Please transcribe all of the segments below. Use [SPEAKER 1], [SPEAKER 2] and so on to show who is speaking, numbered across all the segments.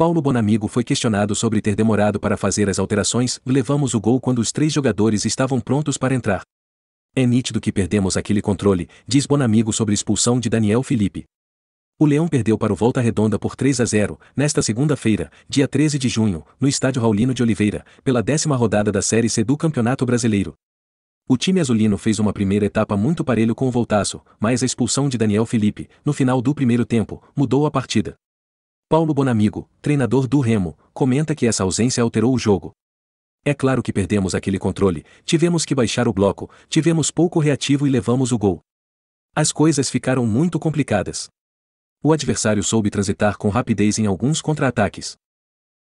[SPEAKER 1] Paulo Bonamigo foi questionado sobre ter demorado para fazer as alterações, levamos o gol quando os três jogadores estavam prontos para entrar. É nítido que perdemos aquele controle, diz Bonamigo sobre expulsão de Daniel Felipe. O Leão perdeu para o Volta Redonda por 3 a 0, nesta segunda-feira, dia 13 de junho, no estádio Raulino de Oliveira, pela décima rodada da Série C do Campeonato Brasileiro. O time azulino fez uma primeira etapa muito parelho com o Voltaço, mas a expulsão de Daniel Felipe, no final do primeiro tempo, mudou a partida. Paulo Bonamigo, treinador do Remo, comenta que essa ausência alterou o jogo. É claro que perdemos aquele controle, tivemos que baixar o bloco, tivemos pouco reativo e levamos o gol. As coisas ficaram muito complicadas. O adversário soube transitar com rapidez em alguns contra-ataques.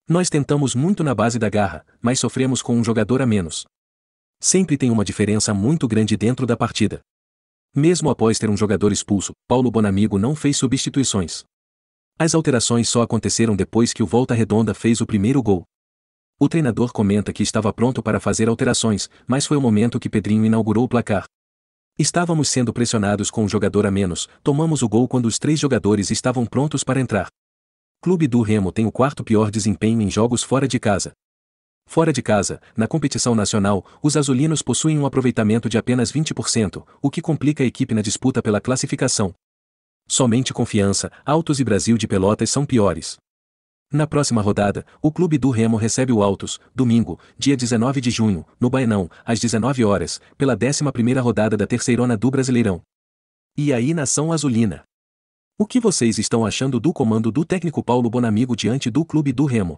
[SPEAKER 1] Nós tentamos muito na base da garra, mas sofremos com um jogador a menos. Sempre tem uma diferença muito grande dentro da partida. Mesmo após ter um jogador expulso, Paulo Bonamigo não fez substituições. As alterações só aconteceram depois que o Volta Redonda fez o primeiro gol. O treinador comenta que estava pronto para fazer alterações, mas foi o momento que Pedrinho inaugurou o placar. Estávamos sendo pressionados com um jogador a menos, tomamos o gol quando os três jogadores estavam prontos para entrar. Clube do Remo tem o quarto pior desempenho em jogos fora de casa. Fora de casa, na competição nacional, os azulinos possuem um aproveitamento de apenas 20%, o que complica a equipe na disputa pela classificação. Somente confiança, Altos e Brasil de Pelotas são piores. Na próxima rodada, o Clube do Remo recebe o Altos, domingo, dia 19 de junho, no Baenão, às 19 horas, pela 11ª rodada da Terceirona do Brasileirão. E aí nação azulina? O que vocês estão achando do comando do técnico Paulo Bonamigo diante do Clube do Remo?